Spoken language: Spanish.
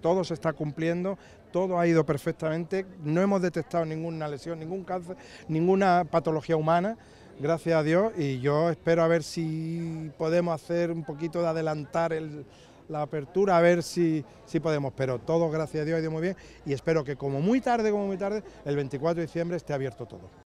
Todo se está cumpliendo, todo ha ido perfectamente, no hemos detectado ninguna lesión, ningún cáncer, ninguna patología humana, gracias a Dios, y yo espero a ver si podemos hacer un poquito de adelantar la apertura, a ver si, si podemos, pero todo gracias a Dios ha ido muy bien y espero que como muy tarde, como muy tarde, el 24 de diciembre esté abierto todo.